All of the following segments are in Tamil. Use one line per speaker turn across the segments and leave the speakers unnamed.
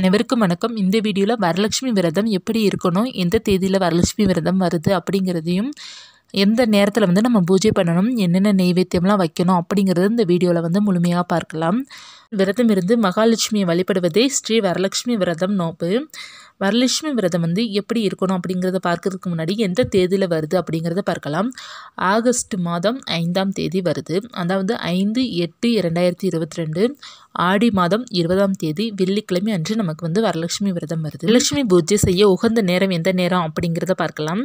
அனைவருக்கும் வணக்கம் இந்த வீடியோவில் வரலட்சுமி விரதம் எப்படி இருக்கணும் எந்த தேதியில் வரலட்சுமி விரதம் வருது அப்படிங்கிறதையும் எந்த நேரத்தில் வந்து நம்ம பூஜை பண்ணணும் என்னென்ன நெய்வேத்தியம்லாம் வைக்கணும் அப்படிங்கிறது இந்த வீடியோவில் வந்து முழுமையாக பார்க்கலாம் விரதம் இருந்து மகாலட்சுமியை வழிபடுவதே ஸ்ரீ வரலட்சுமி விரதம் நோப்பு வரலட்சுமி விரதம் வந்து எப்படி இருக்கணும் அப்படிங்கிறத பார்க்கறதுக்கு முன்னாடி எந்த தேதியில் வருது அப்படிங்கிறத பார்க்கலாம் ஆகஸ்ட் மாதம் ஐந்தாம் தேதி வருது அதாவது ஐந்து எட்டு இரண்டாயிரத்தி இருபத்தி ரெண்டு ஆடி மாதம் இருபதாம் தேதி வெள்ளிக்கிழமை அன்று நமக்கு வந்து வரலட்சுமி விரதம் வருது லட்சுமி பூஜை செய்ய உகந்த நேரம் எந்த நேரம் அப்படிங்கிறத பார்க்கலாம்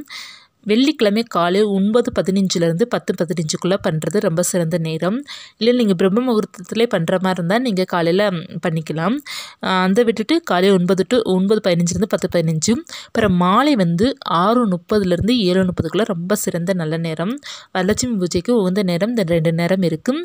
வெள்ளிக்கிழமை காலை ஒன்பது பதினஞ்சுலேருந்து பத்து பதினஞ்சுக்குள்ளே பண்ணுறது ரொம்ப சிறந்த நேரம் இல்லை நீங்கள் பிரம்ம முகூர்த்தத்திலே பண்ணுற மாதிரி இருந்தால் நீங்கள் காலையில் பண்ணிக்கலாம் அந்த விட்டுட்டு காலை ஒன்பது டு ஒன்பது பதினஞ்சுலேருந்து பத்து பதினஞ்சு அப்புறம் மாலை வந்து ஆறு முப்பதுலேருந்து ஏழு முப்பதுக்குள்ளே ரொம்ப சிறந்த நல்ல நேரம் வரலட்சுமி பூஜைக்கு உகந்த நேரம் இந்த ரெண்டு நேரம் இருக்கும்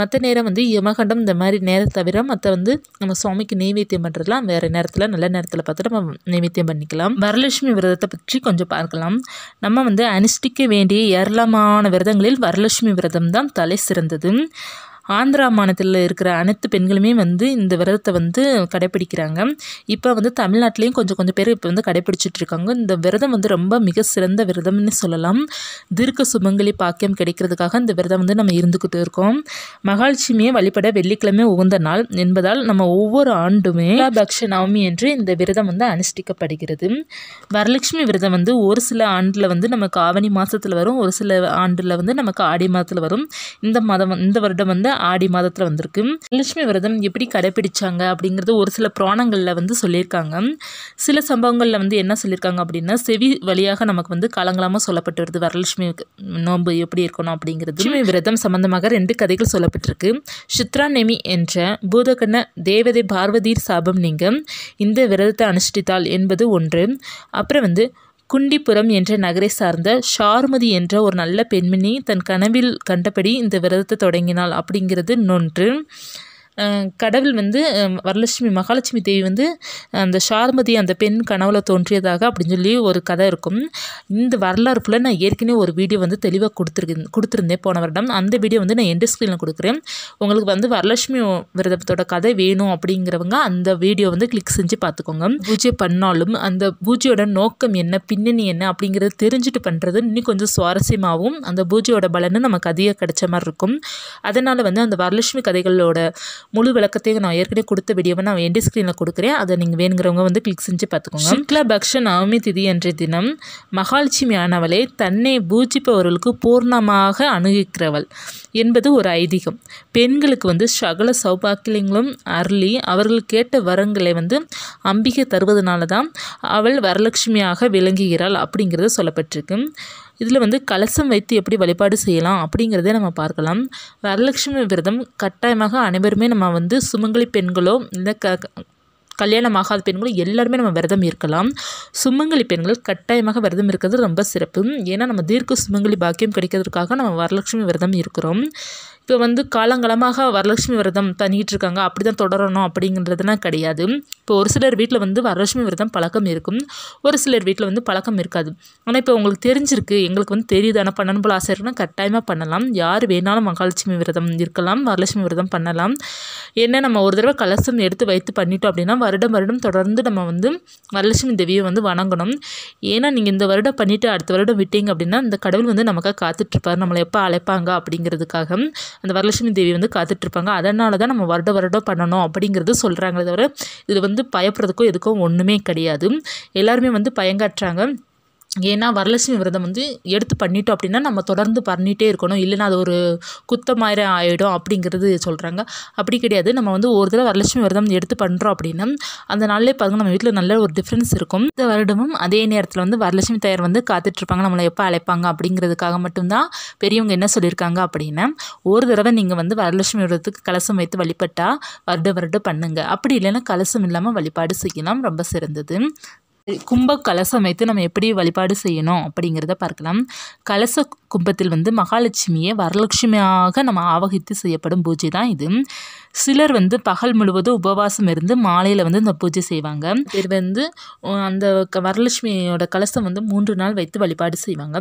மற்ற நேரம் வந்து யமகண்டம் இந்த மாதிரி நேரம் தவிர மற்ற வந்து நம்ம சுவாமிக்கு நெய்வேத்தியம் பண்ணுறதுலாம் வேறு நேரத்தில் நல்ல நேரத்தில் பார்த்து நம்ம நெய்வேத்தியம் பண்ணிக்கலாம் வரலட்சுமி விரதத்தை பற்றி கொஞ்சம் பார்க்கலாம் நம்ம நம்ம வந்து அனுஷ்டிக்க வேண்டிய ஏராளமான விரதங்களில் வரலட்சுமி விரதம் தான் தலை சிறந்தது ஆந்திரா மாநிலத்தில் இருக்கிற அனைத்து பெண்களுமே வந்து இந்த விரதத்தை வந்து கடைப்பிடிக்கிறாங்க இப்போ வந்து தமிழ்நாட்டிலையும் கொஞ்சம் கொஞ்சம் பேர் இப்போ வந்து கடைப்பிடிச்சிட்டு இருக்காங்க இந்த விரதம் வந்து ரொம்ப மிக சிறந்த விரதம்னு சொல்லலாம் தீர்க்க சுமங்கலி பாக்கியம் கிடைக்கிறதுக்காக இந்த விரதம் வந்து நம்ம இருந்துக்கிட்டு இருக்கோம் மகாலட்சுமியை வழிபட வெள்ளிக்கிழமை உகந்த நாள் என்பதால் நம்ம ஒவ்வொரு ஆண்டுமே பக்ஷ நவமி என்று இந்த விரதம் வந்து அனுஷ்டிக்கப்படுகிறது வரலட்சுமி விரதம் வந்து ஒரு சில ஆண்டில் வந்து நமக்கு ஆவணி மாதத்தில் வரும் ஒரு சில ஆண்டில் வந்து நமக்கு ஆடி மாதத்தில் வரும் இந்த மாதம் இந்த வருடம் வந்து ஆடி மாதத்தில் வந்திருக்கு லட்சுமி விரதம் எப்படி கடைபிடிச்சாங்க அப்படிங்கிறது ஒரு சில புராணங்களில் வந்து சொல்லியிருக்காங்க சில சம்பவங்களில் வந்து என்ன சொல்லியிருக்காங்க அப்படின்னா செவி வழியாக நமக்கு வந்து காலங்காலமாக சொல்லப்பட்டு வருது வரலட்சுமி நோன்பு எப்படி இருக்கணும் அப்படிங்கிறது லட்சுமி விரதம் சம்பந்தமாக ரெண்டு கதைகள் சொல்லப்பட்டிருக்கு சித்ரா நெமி என்ற பூதகண்ண தேவதை பார்வதீர் சாபம் நீங்க இந்த விரதத்தை அனுஷ்டித்தால் என்பது ஒன்று அப்புறம் வந்து குண்டிபுரம் என்ற நகரை சார்ந்த ஷார்மதி என்ற ஒரு நல்ல பெண்மணி தன் கனவில் கண்டபடி இந்த விரதத்தை தொடங்கினாள் அப்படிங்கிறது நொன்று கடவுள் வந்து வரலட்சுமி மகாலட்சுமி தேவி வந்து அந்த ஷார்மதி அந்த பெண் கனவுல தோன்றியதாக அப்படின்னு சொல்லி ஒரு கதை இருக்கும் இந்த வரலாறு நான் ஏற்கனவே ஒரு வீடியோ வந்து தெளிவாக கொடுத்துருக்கேன் கொடுத்துருந்தேன் போன வருடம் அந்த வீடியோ வந்து நான் எண்டு ஸ்க்ரீனில் கொடுக்குறேன் உங்களுக்கு வந்து வரலட்சுமி விரதத்தோட கதை வேணும் அப்படிங்கிறவங்க அந்த வீடியோ வந்து கிளிக் செஞ்சு பார்த்துக்கோங்க பூஜை பண்ணாலும் அந்த பூஜையோட நோக்கம் என்ன பின்னணி என்ன அப்படிங்கிறத தெரிஞ்சுட்டு பண்ணுறது இன்னும் கொஞ்சம் சுவாரஸ்யமாகவும் அந்த பூஜையோட பலனும் நமக்கு அதிக கிடைச்ச மாதிரி இருக்கும் அதனால் வந்து அந்த வரலட்சுமி கதைகளோட முழு விளக்கத்தையும் நான் ஏற்கனவே கொடுத்த வீடியோவை நான் என் ஸ்க்ரீனில் கொடுக்குறேன் அதை நீங்கள் வேணுங்கிறவங்க வந்து கிளிக் செஞ்சு பார்த்துக்கோங்க சுக்லா பக்ஷ நவமி திதி என்ற தினம் மகாலட்சுமி ஆனவளே தன்னை பூஜிப்பவர்களுக்கு பூர்ணமாக அணுகிக்கிறவள் என்பது ஒரு ஐதீகம் பெண்களுக்கு வந்து சகல சௌபாக்கியங்களும் அருளி அவர்கள் கேட்ட வரங்களை வந்து அம்பிகை தருவதனால தான் அவள் வரலட்சுமியாக விளங்குகிறாள் அப்படிங்கிறது சொல்லப்பட்டிருக்கு இதில் வந்து கலசம் வைத்து எப்படி வழிபாடு செய்யலாம் அப்படிங்கிறத நம்ம பார்க்கலாம் வரலட்சுமி விரதம் கட்டாயமாக அனைவருமே நம்ம வந்து சுமங்கலி பெண்களோ இந்த க கல்யாணமாகாத பெண்களும் எல்லாருமே நம்ம விரதம் இருக்கலாம் சுமங்கலி பெண்கள் கட்டாயமாக விரதம் இருக்கிறது ரொம்ப சிறப்பு ஏன்னா நம்ம தீர்க்க சுமங்கலி பாக்கியம் கிடைக்கிறதுக்காக நம்ம வரலட்சுமி விரதம் இருக்கிறோம் இப்போ வந்து காலங்காலமாக வரலட்சுமி விரதம் பண்ணிகிட்டு இருக்காங்க அப்படி தான் தொடரணும் அப்படிங்கிறதுலாம் கிடையாது இப்போ ஒரு சிலர் வீட்டில் வந்து வரலட்சுமி விரதம் பழக்கம் இருக்கும் ஒரு சிலர் வீட்டில் வந்து பழக்கம் இருக்காது ஆனால் இப்போ உங்களுக்கு தெரிஞ்சிருக்கு எங்களுக்கு வந்து தெரியுது ஆனால் பண்ணணும் போல் ஆசை இருக்குன்னா கட்டாயமாக பண்ணலாம் யார் வேணாலும் மகாலட்சுமி விரதம் இருக்கலாம் வரலட்சுமி விரதம் பண்ணலாம் ஏன்னா நம்ம ஒரு தடவை கலசம் எடுத்து வைத்து பண்ணிட்டோம் அப்படின்னா வருடம் வருடம் தொடர்ந்து நம்ம வந்து வரலட்சுமி தேவியை வந்து வணங்கணும் ஏன்னா நீங்கள் இந்த வருடம் பண்ணிவிட்டு அடுத்த வருடம் விட்டீங்க அப்படின்னா இந்த கடவுள் வந்து நமக்காக காத்துட்ருப்பார் நம்மளை எப்போ அழைப்பாங்க அப்படிங்கிறதுக்காக அந்த வரலட்சுமி தேவி வந்து காத்துட்ருப்பாங்க அதனால தான் நம்ம வருட வருடம் பண்ணணும் அப்படிங்கிறது சொல்கிறாங்களே தவிர இது வந்து பயப்படுறதுக்கோ எதுக்கோ ஒன்றுமே கிடையாது எல்லாருமே வந்து பயங்காற்றாங்க ஏன்னா வரலட்சுமி விரதம் வந்து எடுத்து பண்ணிட்டோம் அப்படின்னா நம்ம தொடர்ந்து பண்ணிகிட்டே இருக்கணும் இல்லைன்னா அது ஒரு மாதிரி ஆகிடும் அப்படிங்கிறது சொல்கிறாங்க அப்படி கிடையாது நம்ம வந்து ஒரு தடவை வரலட்சுமி விரதம் எடுத்து பண்ணுறோம் அப்படின்னா அந்த நாளிலே பாருங்கள் நம்ம வீட்டில் நல்ல ஒரு டிஃப்ரென்ஸ் இருக்கும் இந்த வருடமும் அதே நேரத்தில் வந்து வரலட்சுமி தயார் வந்து காத்துட்ருப்பாங்க நம்மளை எப்போ அழைப்பாங்க அப்படிங்கிறதுக்காக மட்டும்தான் பெரியவங்க என்ன சொல்லியிருக்காங்க அப்படின்னா ஒரு தடவை நீங்கள் வந்து வரலட்சுமி விரதத்துக்கு கலசம் வைத்து வழிபட்டால் வருட வருடம் பண்ணுங்கள் அப்படி இல்லைன்னா கலசம் இல்லாமல் வழிபாடு செய்யலாம் ரொம்ப சிறந்தது கும்ப கலசம் அமைத்து நம்ம எப்படி வழிபாடு செய்யணும் அப்படிங்கிறத பார்க்கலாம் கலச கும்பத்தில் வந்து மகாலட்சுமியை வரலட்சுமியாக நம்ம ஆவகித்து செய்யப்படும் பூஜை தான் இது சிலர் வந்து பகல் முழுவதும் உபவாசம் இருந்து மாலையில் வந்து இந்த பூஜை செய்வாங்க இது வந்து அந்த வரலட்சுமியோட கலசம் வந்து மூன்று நாள் வைத்து வழிபாடு செய்வாங்க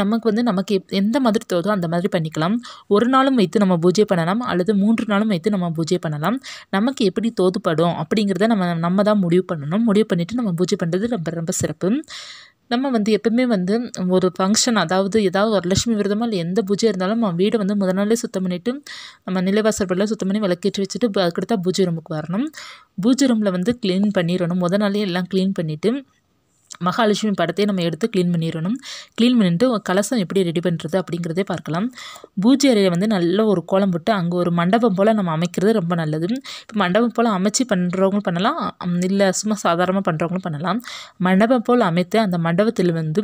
நமக்கு வந்து நமக்கு எந்த மாதிரி தோதோ அந்த மாதிரி பண்ணிக்கலாம் ஒரு நாளும் வைத்து நம்ம பூஜை பண்ணலாம் அல்லது மூன்று நாளும் வைத்து நம்ம பூஜை பண்ணலாம் நமக்கு எப்படி தோதுப்படும் அப்படிங்கிறத நம்ம நம்ம தான் முடிவு பண்ணணும் முடிவு பண்ணிவிட்டு நம்ம பூஜை பண்ணுறது ரொம்ப ரொம்ப சிறப்பு நம்ம வந்து எப்பவுமே வந்து ஒரு ஃபங்க்ஷன் அதாவது ஏதாவது வரலட்சுமி விரதமாக இல்லை எந்த பூஜை இருந்தாலும் நம்ம வீடை வந்து முதல் நாளே சுத்தம் பண்ணிவிட்டு நம்ம நிலைவாசல் படலாம் சுத்தம் பண்ணி விளக்கேற்றி வச்சுட்டு அதுக்கடுத்தா பூஜை ரூமுக்கு வரணும் பூஜை ரூமில் வந்து க்ளீன் பண்ணிடணும் முதல் நாளே எல்லாம் க்ளீன் பண்ணிவிட்டு மகாலட்சுமி படத்தை நம்ம எடுத்து க்ளீன் பண்ணிடணும் க்ளீன் பண்ணிட்டு கலசம் எப்படி ரெடி பண்ணுறது அப்படிங்கிறதே பார்க்கலாம் பூஜை அறையில் வந்து நல்ல ஒரு கோலம் போட்டு அங்கே ஒரு மண்டபம் போல் நம்ம அமைக்கிறது ரொம்ப நல்லது இப்போ மண்டபம் போல் அமைச்சு பண்ணுறவங்களும் பண்ணலாம் இல்லை சும்மா சாதாரணமாக பண்ணுறவங்களும் பண்ணலாம் மண்டபம் போல் அமைத்து அந்த மண்டபத்தில் வந்து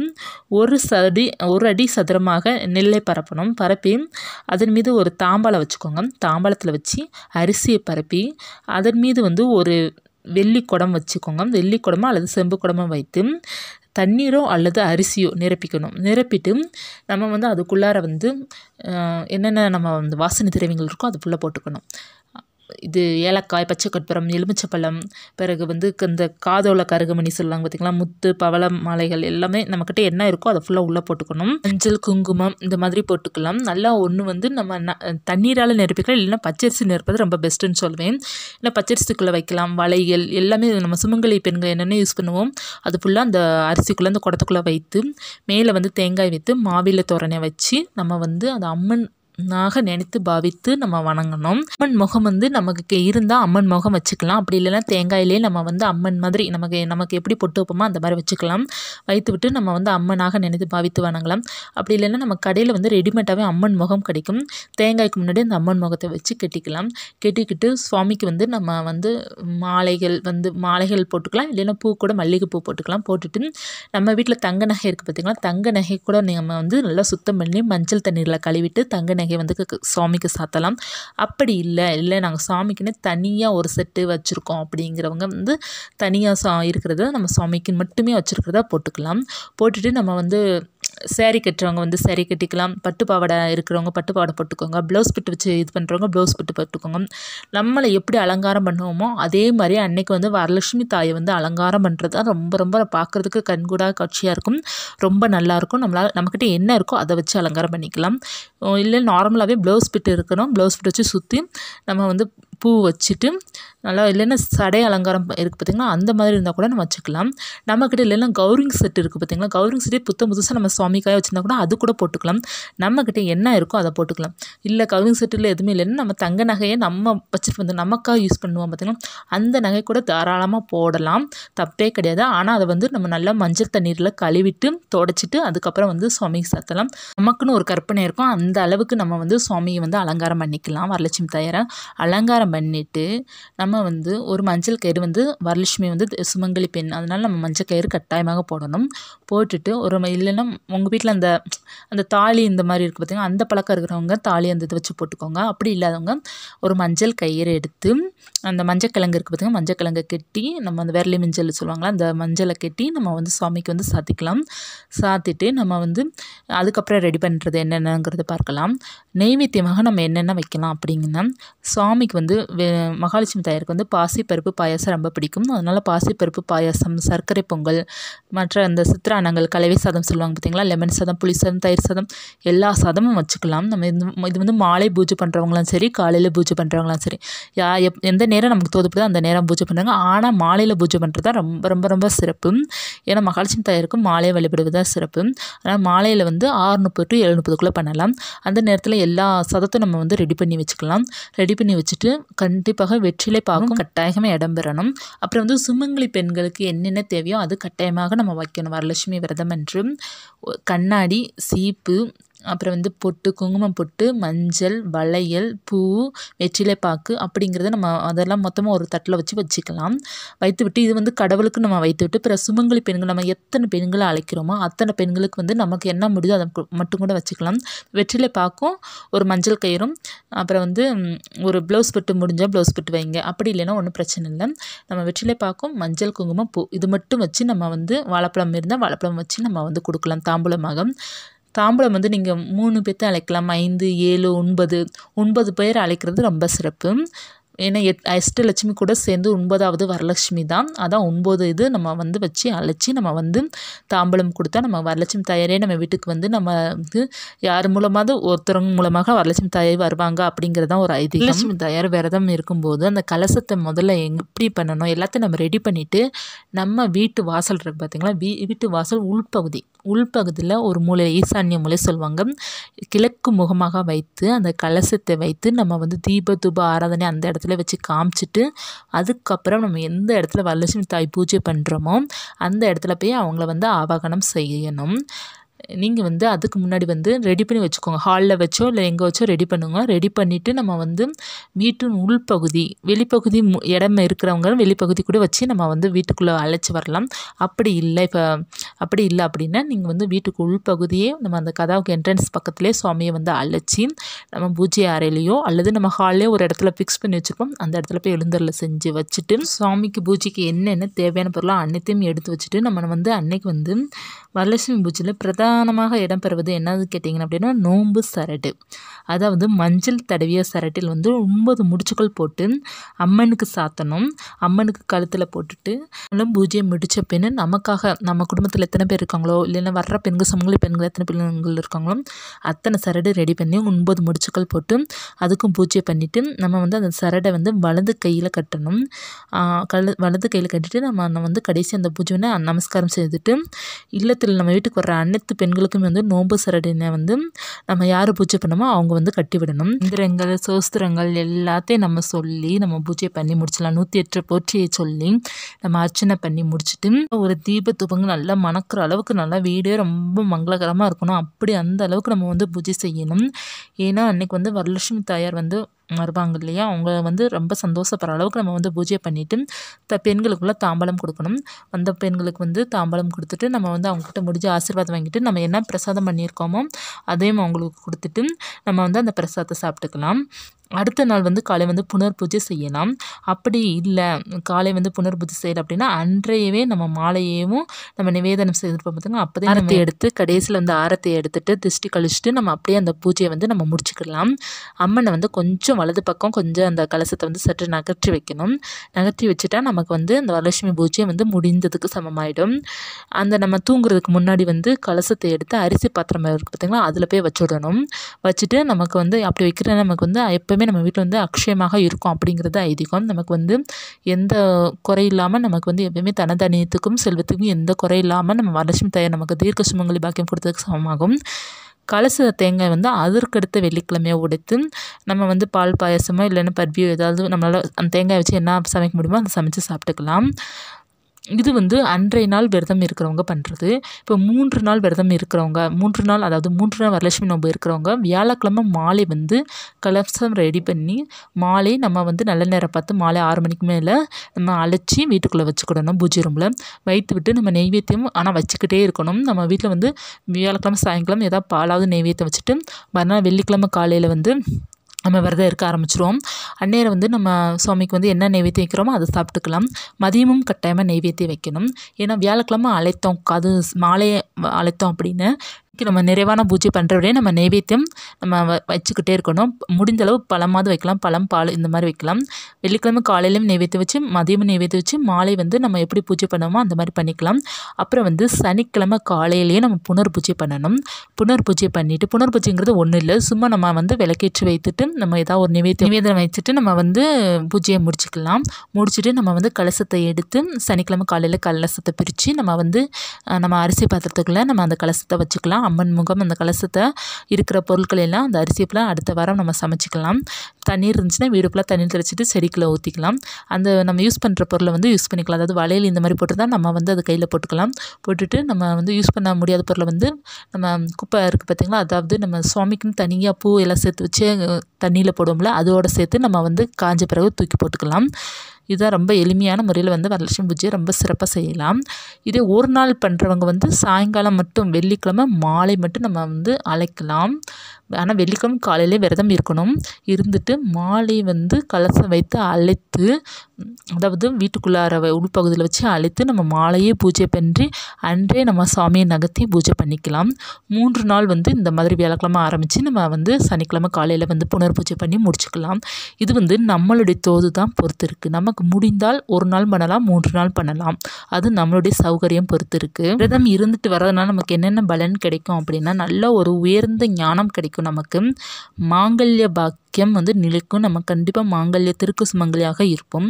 ஒரு சடி ஒரு அடி சதுரமாக நெல்லை பரப்பணும் பரப்பி அதன் மீது ஒரு தாம்பாளம் வச்சுக்கோங்க தாம்பாளத்தில் வச்சு அரிசியை பரப்பி அதன் மீது வந்து ஒரு வெள்ளி குடம் வச்சுக்கோங்க வெள்ளி குடமோ அல்லது செம்பு குடமோ வைத்து தண்ணீரோ அல்லது அரிசியோ நிரப்பிக்கணும் நிரப்பிட்டு நம்ம வந்து அதுக்குள்ளார வந்து என்னென்ன நம்ம வந்து வாசனை திரவியங்கள் இருக்கோ அது ஃபுல்லாக போட்டுக்கணும் இது ஏலக்காய் பச்சை கற்பூரம் எலுமிச்சப்பழம் பிறகு வந்து இந்த காதோல கருகமணி சொல்லலாம் பார்த்திங்களா முத்து பவள மாலைகள் எல்லாமே நம்மக்கிட்ட என்ன இருக்கோ அதை ஃபுல்லாக உள்ளே போட்டுக்கணும் மஞ்சள் குங்குமம் இந்த மாதிரி போட்டுக்கலாம் நல்லா ஒன்று வந்து நம்ம தண்ணீரால் நிரப்பிக்கலாம் இல்லைன்னா பச்சரிசி நிரப்பது ரொம்ப பெஸ்ட்டுன்னு சொல்வேன் இல்லை பச்சரிசிக்குள்ளே வைக்கலாம் வளைகள் எல்லாமே நம்ம சுமங்கலி பெண்கள் என்னென்ன யூஸ் பண்ணுவோம் அது ஃபுல்லாக அந்த அரிசிக்குள்ளே அந்த குடத்துக்குள்ளே வைத்து மேலே வந்து தேங்காய் வைத்து மாவில தோரணை வச்சு நம்ம வந்து அந்த அம்மன் நாக நினைத்து பாவித்து நம்ம வணங்கணும் அம்மன் முகம் வந்து நமக்கு இருந்தால் அம்மன் முகம் வச்சுக்கலாம் அப்படி இல்லைன்னா தேங்காயிலே நம்ம வந்து அம்மன் மாதிரி நமக்கு நமக்கு எப்படி பொட்டு வைப்போமோ அந்த மாதிரி வச்சுக்கலாம் வைத்து விட்டு நம்ம வந்து அம்மனாக நினைத்து பாவித்து வணங்கலாம் அப்படி இல்லைன்னா நம்ம கடையில் வந்து ரெடிமேடாகவே அம்மன் முகம் கிடைக்கும் தேங்காய்க்கு முன்னாடி அந்த அம்மன் முகத்தை வச்சு கட்டிக்கலாம் கட்டிக்கிட்டு சுவாமிக்கு வந்து நம்ம வந்து மாலைகள் வந்து மாலைகள் போட்டுக்கலாம் இல்லைன்னா பூ கூட மல்லிகைப்பூ போட்டுக்கலாம் போட்டுட்டு நம்ம வீட்டில் தங்க நகை இருக்குது பார்த்திங்கன்னா தங்க நகை கூட நம்ம வந்து நல்லா சுத்தம் பண்ணி மஞ்சள் தண்ணீரில் கழுவிட்டு தங்க நகை நகை வந்து சாமிக்கு சாத்தலாம் அப்படி இல்லை இல்லை நாங்கள் சாமிக்குன்னு தனியாக ஒரு செட்டு வச்சுருக்கோம் அப்படிங்கிறவங்க வந்து தனியாக சா இருக்கிறத நம்ம சாமிக்கு மட்டுமே வச்சுருக்கிறதா போட்டுக்கலாம் போட்டுட்டு நம்ம வந்து சேரீ கட்டுறவங்க வந்து சேரீ கட்டிக்கலாம் பட்டு பாவாடை இருக்கிறவங்க பட்டு பாவாடை போட்டுக்கோங்க ப்ளவுஸ் பிட்டு வச்சு இது பண்ணுறவங்க ப்ளவுஸ் பிட்டு போட்டுக்கோங்க நம்மளை எப்படி அலங்காரம் பண்ணுவோமோ அதே மாதிரி அன்னைக்கு வந்து வரலட்சுமி தாயை வந்து அலங்காரம் பண்ணுறது தான் ரொம்ப ரொம்ப பார்க்குறதுக்கு கண்கூடா காட்சியாக இருக்கும் ரொம்ப நல்லாயிருக்கும் நம்மளால் நம்மக்கிட்ட என்ன இருக்கோ அதை வச்சு அலங்காரம் பண்ணிக்கலாம் இல்லை நார்மலாகவே ப்ளவுஸ் பிட்டு இருக்கணும் ப்ளவுஸ் பிட்டு வச்சு சுற்றி நம்ம வந்து பூ வச்சுட்டு நல்லா இல்லைன்னா சடை அலங்காரம் இருக்குது பார்த்திங்கன்னா அந்த மாதிரி இருந்தால் கூட நம்ம வச்சுக்கலாம் நம்மக்கிட்ட இல்லைன்னா கௌரிங் செட் இருக்குது பார்த்திங்கன்னா கௌரிங் செட்டே புத்தம் புதுசாக நம்ம சுவாமிக்காக வச்சுருந்தா கூட அது கூட போட்டுக்கலாம் நம்மக்கிட்ட என்ன இருக்கோ அதை போட்டுக்கலாம் இல்லை கௌரிங் செட்டில் எதுவுமே இல்லைன்னா நம்ம தங்க நகையை நம்ம வச்சுட்டு வந்து நமக்காக யூஸ் பண்ணுவோம் பார்த்திங்கன்னா அந்த நகை கூட தாராளமாக போடலாம் தப்பே கிடையாது ஆனால் அதை வந்து நம்ம நல்லா மஞ்சள் தண்ணீரில் கழுவிட்டு தொடச்சிட்டு அதுக்கப்புறம் வந்து சுவாமிக்கு சாத்தலாம் நமக்குன்னு ஒரு கற்பனை இருக்கும் அந்த அளவுக்கு நம்ம வந்து சுவாமியை வந்து அலங்காரம் பண்ணிக்கலாம் வரலட்சுமி தயாராக அலங்காரம் பண்ணிவிட்டு நம்ம வந்து ஒரு மஞ்சள் கயிறு வந்து வரலட்சுமி வந்து சுமங்கலி பெண் அதனால் நம்ம மஞ்சள் கயிறு கட்டாயமாக போடணும் போட்டுட்டு ஒரு இல்லைன்னா உங்கள் வீட்டில் அந்த அந்த தாலி இந்த மாதிரி இருக்குது பார்த்திங்கன்னா அந்த பழக்கம் இருக்கிறவங்க தாலி அந்த இதை வச்சு போட்டுக்கோங்க அப்படி இல்லாதவங்க ஒரு மஞ்சள் கயிறு எடுத்து அந்த மஞ்சள் கிழங்கு இருக்குது பார்த்திங்க மஞ்சள் கிழங்கை கட்டி நம்ம அந்த விரலி மஞ்சள் சொல்லுவாங்களா அந்த மஞ்சளை கட்டி நம்ம வந்து சுவாமிக்கு வந்து சாத்திக்கலாம் சாத்திட்டு நம்ம வந்து அதுக்கப்புறம் ரெடி பண்ணுறது என்னென்னங்கிறத பார்க்கலாம் நெய்வேத்தியமாக நம்ம என்னென்ன வைக்கலாம் அப்படிங்கன்னா சுவாமிக்கு வந்து மகாலட்சுமி தாயருக்கு வந்து பாசிப்பருப்பு பாயாசம் ரொம்ப பிடிக்கும் அதனால் பாசிப்பருப்பு பாயாசம் சர்க்கரை பொங்கல் மற்ற அந்த சித்திராணங்கள் கலவை சாதம் சொல்லுவாங்க பார்த்திங்களா லெமன் சாதம் புளி சாதம் தயிர் சாதம் எல்லா சாதமும் வச்சுக்கலாம் நம்ம இது வந்து மாலை பூஜை பண்ணுறவங்களும் சரி காலையில் பூஜை பண்ணுறவங்களும் சரி யா எப் எந்த நேரம் நமக்கு தோதுப்படுதோ அந்த நேரம் பூஜை பண்ணுறாங்க ஆனால் மாலையில் பூஜை பண்ணுறது தான் ரொம்ப ரொம்ப ரொம்ப சிறப்பு ஏன்னா மகாலட்சுமி தாயருக்கும் மாலை வழிபடுவது தான் சிறப்பு ஆனால் மாலையில் வந்து ஆறு முப்பது டு ஏழு முப்பதுக்குள்ளே பண்ணலாம் அந்த நேரத்தில் எல்லா சதத்தையும் நம்ம வந்து ரெடி பண்ணி வச்சுக்கலாம் ரெடி பண்ணி வச்சுட்டு கண்டிப்பாக வெற்றிலை பாக்கும் கட்டாயமே இடம்பெறணும் அப்புறம் வந்து சுமங்கலி பெண்களுக்கு என்னென்ன தேவையோ அது கட்டாயமாக நம்ம வைக்கணும் வரலட்சுமி விரதம் என்று கண்ணாடி சீப்பு அப்புறம் வந்து பொட்டு குங்குமம் பொட்டு மஞ்சள் வளையல் பூ வெற்றிலைப்பாக்கு அப்படிங்கிறத நம்ம அதெல்லாம் மொத்தமாக ஒரு தட்டில் வச்சு வச்சுக்கலாம் வைத்து விட்டு இது வந்து கடவுளுக்கு நம்ம வைத்து விட்டு பிற சுமங்கலி பெண்கள் நம்ம எத்தனை பெண்களை அழைக்கிறோமோ அத்தனை பெண்களுக்கு வந்து நமக்கு என்ன முடியுதோ அதை மட்டும் கூட வச்சுக்கலாம் வெற்றிலை பாக்கும் ஒரு மஞ்சள் கயிறும் அப்புறம் வந்து ஒரு ப்ளவுஸ் பட்டு முடிஞ்சால் ப்ளவுஸ் பட்டு வைங்க அப்படி இல்லைன்னா ஒன்றும் பிரச்சனை இல்லை நம்ம வெற்றிலை பாக்கும் மஞ்சள் குங்குமம் பூ இது மட்டும் வச்சு நம்ம வந்து வாழைப்பழம் இருந்தால் வாழைப்பழம் வச்சு நம்ம வந்து கொடுக்கலாம் தாம்பூலமாக தாம்பூலம் வந்து நீங்கள் மூணு பேர்த்த அழைக்கலாம் ஐந்து ஏழு ஒன்பது ஒன்பது பேர் அழைக்கிறது ரொம்ப சிறப்பு ஏன்னா எட் அஷ்டலட்சுமி கூட சேர்ந்து ஒன்பதாவது வரலட்சுமி தான் அதான் ஒன்பது இது நம்ம வந்து வச்சு அழைச்சி நம்ம வந்து தாம்பலம் கொடுத்தா நம்ம வரலட்சுமி தயாரே நம்ம வீட்டுக்கு வந்து நம்ம வந்து யார் மூலமாக ஒருத்தரங்க மூலமாக வரலட்சுமி தயார் வருவாங்க அப்படிங்கிறதான் ஒரு ஐதி லட்சுமி தயார் விரதம் இருக்கும்போது அந்த கலசத்தை முதல்ல எப்படி பண்ணணும் எல்லாத்தையும் நம்ம ரெடி பண்ணிவிட்டு நம்ம வீட்டு வாசல் பார்த்தீங்களா பார்த்திங்களா வீ வீட்டு வாசல் உள்பகுதி உள்பகுதியில் ஒரு மூலை ஈசான்ய மூலை சொல்லுவாங்க கிழக்கு முகமாக வைத்து அந்த கலசத்தை வைத்து நம்ம வந்து தீப தூப ஆராதனை அந்த இடத்துல வச்சு காமிச்சிட்டு அதுக்கப்புறம் நம்ம எந்த இடத்துல வரலட்சுமி தாய் பூஜை பண்ணுறோமோ அந்த இடத்துல போய் அவங்கள வந்து ஆவாகனம் செய்யணும் நீங்கள் வந்து அதுக்கு முன்னாடி வந்து ரெடி பண்ணி வச்சுக்கோங்க ஹாலில் வச்சோ இல்லை எங்கே வச்சோ ரெடி பண்ணுங்க ரெடி பண்ணிவிட்டு நம்ம வந்து வீட்டின் உள்பகுதி வெளிப்பகுதி இடம் இருக்கிறவங்க வெளிப்பகுதி கூட வச்சு நம்ம வந்து வீட்டுக்குள்ளே அழைச்சி வரலாம் அப்படி இல்லை இப்போ அப்படி இல்லை அப்படின்னா நீங்கள் வந்து வீட்டுக்கு உள்பகுதியே நம்ம அந்த கதாவுக்கு என்ட்ரன்ஸ் பக்கத்துலேயே சுவாமியை வந்து அழைச்சி நம்ம பூஜை அறையிலையோ அல்லது நம்ம ஹால்லேயோ ஒரு இடத்துல ஃபிக்ஸ் பண்ணி வச்சுருப்போம் அந்த இடத்துல போய் எழுந்தரில் செஞ்சு வச்சுட்டு சுவாமிக்கு பூஜைக்கு என்னென்ன தேவையான பொருளோ அனைத்தையும் எடுத்து வச்சுட்டு நம்ம வந்து அன்னைக்கு வந்து வரலட்சுமி பூஜையில் பிரதா பிரதானமாக இடம்பெறுவது என்னது கேட்டிங்கன்னா அப்படின்னா நோம்பு சரடு அதாவது மஞ்சள் தடவிய சரட்டில் வந்து ஒன்பது முடிச்சுக்கள் போட்டு அம்மனுக்கு சாத்தணும் அம்மனுக்கு கழுத்தில் போட்டுட்டு பூஜையை முடித்த பெண்ணு நமக்காக நம்ம குடும்பத்தில் எத்தனை பேர் இருக்காங்களோ இல்லைன்னா வர்ற பெண்கள் சமூக பெண்கள் எத்தனை பெண்கள் இருக்காங்களோ அத்தனை சரடு ரெடி பண்ணி ஒன்பது முடிச்சுக்கள் போட்டு அதுக்கும் பூஜை பண்ணிவிட்டு நம்ம வந்து அந்த சரடை வந்து வலது கையில் கட்டணும் கல வலது கையில் கட்டிட்டு நம்ம வந்து கடைசி அந்த பூஜை நமஸ்காரம் செய்துட்டு இல்லத்தில் நம்ம வீட்டுக்கு வர்ற அனைத்து அனைத்து பெண்களுக்கும் வந்து நோன்பு சரடினை வந்து நம்ம யார் பூஜை பண்ணமோ அவங்க வந்து கட்டி விடணும் இந்திரங்கள் சோஸ்திரங்கள் எல்லாத்தையும் நம்ம சொல்லி நம்ம பூஜை பண்ணி முடிச்சிடலாம் நூற்றி எட்டு போற்றியை சொல்லி நம்ம அர்ச்சனை பண்ணி முடிச்சுட்டு ஒரு துபங்கு நல்லா மணக்கிற அளவுக்கு நல்லா வீடே ரொம்ப மங்களகரமாக இருக்கணும் அப்படி அந்த அளவுக்கு நம்ம வந்து பூஜை செய்யணும் ஏன்னா அன்றைக்கி வந்து வரலட்சுமி தாயார் வந்து வருவாங்க இல்லையா அவங்க வந்து ரொம்ப சந்தோஷப்படுற அளவுக்கு நம்ம வந்து பூஜை பண்ணிவிட்டு த பெண்களுக்குள்ளே தாம்பலம் கொடுக்கணும் அந்த பெண்களுக்கு வந்து தாம்பலம் கொடுத்துட்டு நம்ம வந்து அவங்ககிட்ட முடிஞ்ச ஆசீர்வாதம் வாங்கிட்டு நம்ம என்ன பிரசாதம் பண்ணியிருக்கோமோ அதையும் அவங்களுக்கு கொடுத்துட்டு நம்ம வந்து அந்த பிரசாதத்தை சாப்பிட்டுக்கலாம் அடுத்த நாள் வந்து காலை வந்து புனர் பூஜை செய்யலாம் அப்படி இல்லை காலை வந்து புனர் பூஜை செய்யலை அப்படின்னா அன்றையவே நம்ம மாலையையும் நம்ம நிவேதனம் செய்திருப்போம் பார்த்தீங்கன்னா அப்போதே ஆரத்தை எடுத்து கடைசியில் வந்து ஆரத்தை எடுத்துட்டு திருஷ்டி கழிச்சுட்டு நம்ம அப்படியே அந்த பூஜையை வந்து நம்ம முடிச்சுக்கலாம் அம்மனை வந்து கொஞ்சம் வலது பக்கம் கொஞ்சம் அந்த கலசத்தை வந்து சற்று நகர்த்தி வைக்கணும் நகர்த்தி வச்சுட்டா நமக்கு வந்து அந்த வரலட்சுமி பூஜையை வந்து முடிந்ததுக்கு சமமாயிடும் அந்த நம்ம தூங்குறதுக்கு முன்னாடி வந்து கலசத்தை எடுத்து அரிசி பாத்திரம் இருக்குது பார்த்தீங்களா அதில் போய் வச்சுடணும் வச்சுட்டு நமக்கு வந்து அப்படி வைக்கிற நமக்கு வந்து எப்போவுமே எப்போவுமே நம்ம வீட்டில் வந்து அக்ஷயமாக இருக்கும் அப்படிங்கிறது ஐதீகம் நமக்கு வந்து எந்த குறை இல்லாமல் நமக்கு வந்து எப்பயுமே தனதனியத்துக்கும் செல்வத்துக்கும் எந்த குறை இல்லாமல் நம்ம வரலட்சுமி தயார் நமக்கு தீர்க்க சுமங்கலி பாக்கியம் கொடுத்ததுக்கு சமமாகும் கலச தேங்காய் வந்து அதற்கடுத்த வெள்ளிக்கிழமையாக உடைத்து நம்ம வந்து பால் பாயசமோ இல்லைன்னா பர்பியோ ஏதாவது நம்மளால் அந்த தேங்காய் வச்சு என்ன சமைக்க முடியுமோ அதை சமைச்சு சாப்பிட்டுக்கலாம் இது வந்து அன்றைய நாள் விரதம் இருக்கிறவங்க பண்ணுறது இப்போ மூன்று நாள் விரதம் இருக்கிறவங்க மூன்று நாள் அதாவது மூன்று நாள் வரலட்சுமி நோம்பு இருக்கிறவங்க வியாழக்கிழமை மாலை வந்து கலசம் ரெடி பண்ணி மாலை நம்ம வந்து நல்ல நேரம் பார்த்து மாலை ஆறு மணிக்கு மேலே நம்ம அழைச்சி வீட்டுக்குள்ளே வச்சுக்கிடணும் பூஜை ரூமில் வைத்து விட்டு நம்ம நெய்வேத்தியம் ஆனால் வச்சுக்கிட்டே இருக்கணும் நம்ம வீட்டில் வந்து வியாழக்கிழமை சாயங்காலம் ஏதாவது பாலாவது நெய்வேத்தியம் வச்சுட்டு மறுநாள் வெள்ளிக்கிழமை காலையில் வந்து நம்ம விரதம் இருக்க ஆரம்பிச்சிருவோம் அந்நேரம் வந்து நம்ம சுவாமிக்கு வந்து என்ன நெய்வேத்தியம் வைக்கிறோமோ அதை சாப்பிட்டுக்கலாம் மதியமும் கட்டாயமாக நெய்வேத்தியம் வைக்கணும் ஏன்னா வியாழக்கிழமை அழைத்தோம் அது மாலையை அழைத்தோம் அப்படின்னு நம்ம நிறைவான பூஜை பண்ணுற நம்ம நெய்வேத்தியம் நம்ம வச்சுக்கிட்டே இருக்கணும் முடிஞ்ச அளவு பழமாவது வைக்கலாம் பழம் பால் இந்த மாதிரி வைக்கலாம் வெள்ளிக்கிழமை காலையிலையும் நெய்வேத்தியம் வச்சு மதியமும் நைவேத்தியம் வச்சு மாலை வந்து நம்ம எப்படி பூஜை பண்ணுவோமோ அந்த மாதிரி பண்ணிக்கலாம் அப்புறம் வந்து சனிக்கிழமை காலையிலேயே நம்ம புனர் பூஜை பண்ணணும் புனர் பூஜை பண்ணிவிட்டு புனர் பூஜைங்கிறது ஒன்றும் இல்லை சும்மா நம்ம வந்து விளக்கேற்றி வைத்துட்டு நம்ம ஏதாவது ஒரு நைவேத்தியம் நிவேதனம் வச்சுட்டு நம்ம வந்து பூஜையை முடிச்சுக்கலாம் முடிச்சுட்டு நம்ம வந்து கலசத்தை எடுத்து சனிக்கிழமை காலையில் கலசத்தை பிரித்து நம்ம வந்து நம்ம அரிசி பாத்திரத்துக்குள்ளே நம்ம அந்த கலசத்தை வச்சுக்கலாம் அம்மன் முகம் அந்த கலசத்தை இருக்கிற பொருட்கள் எல்லாம் அந்த அரிசி அடுத்த வாரம் நம்ம சமைச்சிக்கலாம் தண்ணீர் இருந்துச்சுன்னா வீடு ஃபுல்லாக தண்ணீர் தெளிச்சிட்டு செடிக்குள்ளே ஊற்றிக்கலாம் அந்த நம்ம யூஸ் பண்ணுற பொருளை வந்து யூஸ் பண்ணிக்கலாம் அதாவது வளையல் இந்த மாதிரி போட்டு தான் நம்ம வந்து அது கையில் போட்டுக்கலாம் போட்டுட்டு நம்ம வந்து யூஸ் பண்ண முடியாத பொருளை வந்து நம்ம குப்பை இருக்குது பார்த்திங்களா அதாவது நம்ம சுவாமிக்குன்னு தனியாக பூ எல்லாம் சேர்த்து வச்சு தண்ணியில் போடுவோம்ல அதோட சேர்த்து நம்ம வந்து காஞ்ச பிறகு தூக்கி போட்டுக்கலாம் இதுதான் ரொம்ப எளிமையான முறையில் வந்து வரலட்சுமி பூஜையை ரொம்ப சிறப்பாக செய்யலாம் இதே ஒரு நாள் பண்ணுறவங்க வந்து சாயங்காலம் மட்டும் வெள்ளிக்கிழமை மாலை மட்டும் நம்ம வந்து அழைக்கலாம் ஆனால் வெள்ளிக்கிழமை காலையிலே விரதம் இருக்கணும் இருந்துட்டு மாலை வந்து கலசம் வைத்து அழைத்து அதாவது வீட்டுக்குள்ளார உள்பகுதியில் வச்சு அழைத்து நம்ம மாலையே பூஜை பண்ணி அன்றே நம்ம சாமியை நகர்த்தி பூஜை பண்ணிக்கலாம் மூன்று நாள் வந்து இந்த மாதிரி வியாழக்கிழமை ஆரம்பித்து நம்ம வந்து சனிக்கிழமை காலையில் வந்து பூஜை பண்ணி முடிச்சுக்கலாம் இது வந்து நம்மளுடைய தோது தான் பொறுத்து இருக்குது நம்ம நமக்கு முடிந்தால் ஒரு நாள் பண்ணலாம் மூன்று நாள் பண்ணலாம் அது நம்மளுடைய சௌகரியம் பொறுத்து இருக்குது விரதம் இருந்துட்டு வர்றதுனால நமக்கு என்னென்ன பலன் கிடைக்கும் அப்படின்னா நல்ல ஒரு உயர்ந்த ஞானம் கிடைக்கும் நமக்கு மாங்கல்ய பாக் ஆரோக்கியம் வந்து நிலைக்கும் நம்ம கண்டிப்பாக மாங்கல்யத்திற்கு சுமங்கலியாக இருப்போம்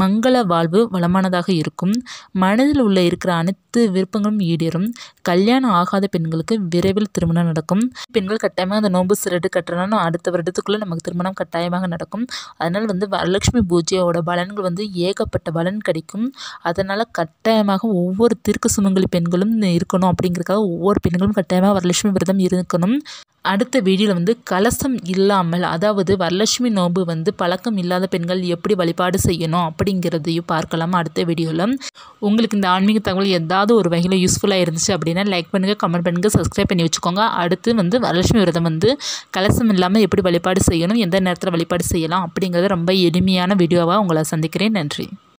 மங்கள வாழ்வு வளமானதாக இருக்கும் மனதில் உள்ள இருக்கிற அனைத்து விருப்பங்களும் ஈடேறும் கல்யாணம் ஆகாத பெண்களுக்கு விரைவில் திருமணம் நடக்கும் பெண்கள் கட்டாயமாக அந்த நோன்பு சிறடு கட்டணும்னு அடுத்த வருடத்துக்குள்ளே நமக்கு திருமணம் கட்டாயமாக நடக்கும் அதனால் வந்து வரலட்சுமி பூஜையோட பலன்கள் வந்து ஏகப்பட்ட பலன் கிடைக்கும் அதனால் கட்டாயமாக ஒவ்வொரு திருக்கு சுமங்கலி பெண்களும் இருக்கணும் அப்படிங்கிறக்காக ஒவ்வொரு பெண்களும் கட்டாயமாக வரலட்சுமி விரதம் இருக்கணும் அடுத்த வீடியோவில் வந்து கலசம் இல்லாமல் அதாவது அதாவது வரலட்சுமி நோன்பு வந்து பழக்கம் இல்லாத பெண்கள் எப்படி வழிபாடு செய்யணும் அப்படிங்கிறதையும் பார்க்கலாம் அடுத்த வீடியோவில் உங்களுக்கு இந்த ஆன்மீக தகவல் எதாவது ஒரு வகையில் யூஸ்ஃபுல்லாக இருந்துச்சு அப்படின்னா லைக் பண்ணுங்கள் கமெண்ட் பண்ணுங்கள் சப்ஸ்கிரைப் பண்ணி வச்சுக்கோங்க அடுத்து வந்து வரலட்சுமி விரதம் வந்து கலசம் இல்லாமல் எப்படி வழிபாடு செய்யணும் எந்த நேரத்தில் வழிபாடு செய்யலாம் அப்படிங்கிறது ரொம்ப எளிமையான வீடியோவாக உங்களை சந்திக்கிறேன் நன்றி